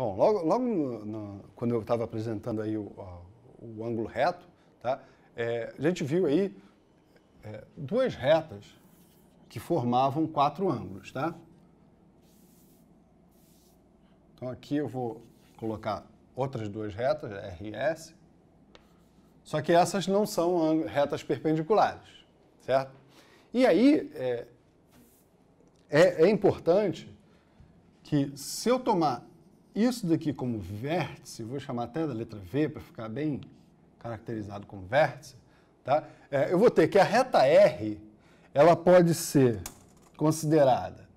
Bom, logo, logo no, no, quando eu estava apresentando aí o, o, ângulo reto, tá? É, a gente viu aí é, duas retas que formavam quatro ângulos, tá? Então aqui eu vou colocar outras duas retas, RS, só que essas não são retas perpendiculares, certo? E aí é, é, é importante que se eu tomar isso daqui como vértice, vou chamar até da letra V para ficar bem caracterizado como vértice, tá? É, eu vou ter que a reta R, ela pode ser considerada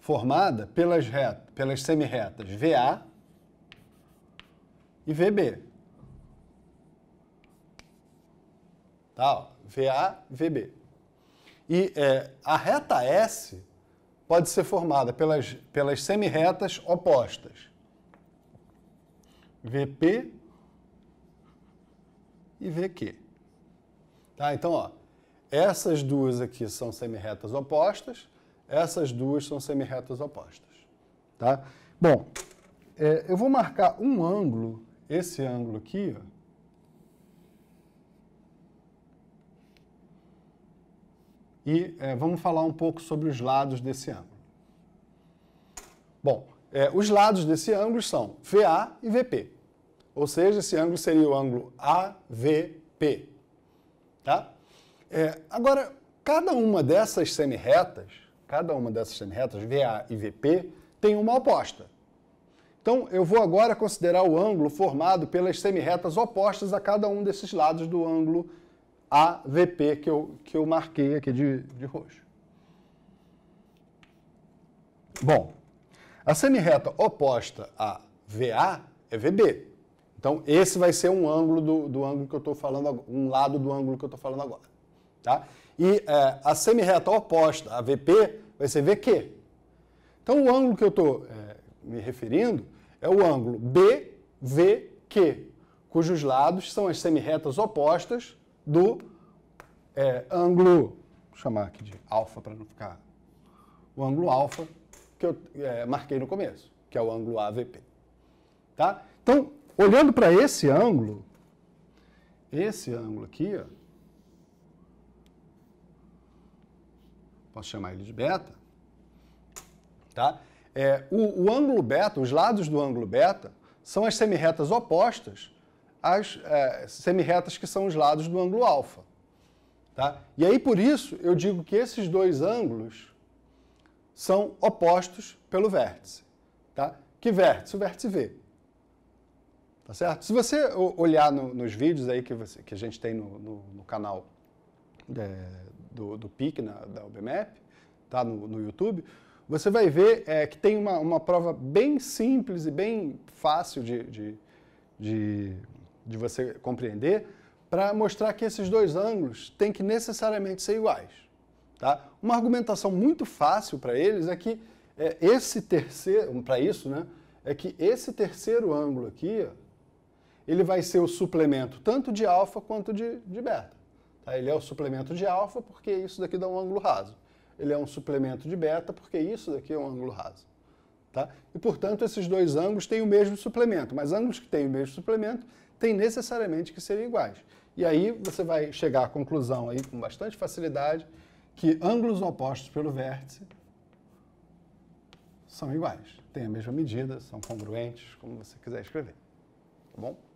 formada pelas, reta, pelas semi-retas VA e VB. Tá, ó, VA e VB. E é, a reta S pode ser formada pelas, pelas semi-retas opostas. VP e VQ. Tá? Então, ó, essas duas aqui são semirretas opostas, essas duas são semirretas opostas. Tá? Bom, é, eu vou marcar um ângulo, esse ângulo aqui, ó, e é, vamos falar um pouco sobre os lados desse ângulo. Bom, é, os lados desse ângulo são VA e VP. Ou seja, esse ângulo seria o ângulo AVP. Tá? É, agora, cada uma dessas semi-retas cada uma dessas semi-retas VA e VP, tem uma oposta. Então, eu vou agora considerar o ângulo formado pelas semi-retas opostas a cada um desses lados do ângulo AVP que eu, que eu marquei aqui de, de roxo. Bom, a semi-reta oposta a VA é VB. Então, esse vai ser um ângulo do, do ângulo que eu estou falando, um lado do ângulo que eu estou falando agora. Tá? E é, a reta oposta, a VP, vai ser VQ. Então, o ângulo que eu estou é, me referindo é o ângulo BVQ, cujos lados são as semi-retas opostas do é, ângulo, vou chamar aqui de alfa para não ficar, o ângulo alfa que eu é, marquei no começo, que é o ângulo AVP. Tá? Então, Olhando para esse ângulo, esse ângulo aqui, ó, posso chamar ele de beta, tá? É, o, o, ângulo beta, os lados do ângulo beta, são as semirretas opostas às é, semirretas que são os lados do ângulo alfa. Tá? E aí, por isso, eu digo que esses dois ângulos são opostos pelo vértice. Tá? Que vértice? O vértice V. Tá certo? Se você olhar no, nos vídeos aí que, você, que a gente tem no, no, no canal é, do, do PIC, na, da UBMEP, tá? no, no YouTube, você vai ver é, que tem uma, uma prova bem simples e bem fácil de, de, de, de você compreender para mostrar que esses dois ângulos têm que necessariamente ser iguais. Tá? Uma argumentação muito fácil para eles é que é, esse terceiro, para isso, né, é que esse terceiro ângulo aqui ó, ele vai ser o suplemento tanto de alfa quanto de, de beta. Tá? Ele é o suplemento de alfa porque isso daqui dá um ângulo raso. Ele é um suplemento de beta porque isso daqui é um ângulo raso. Tá? E, portanto, esses dois ângulos têm o mesmo suplemento, mas ângulos que têm o mesmo suplemento têm necessariamente que ser iguais. E aí você vai chegar à conclusão aí com bastante facilidade que ângulos opostos pelo vértice são iguais, têm a mesma medida, são congruentes, como você quiser escrever. Tá bom?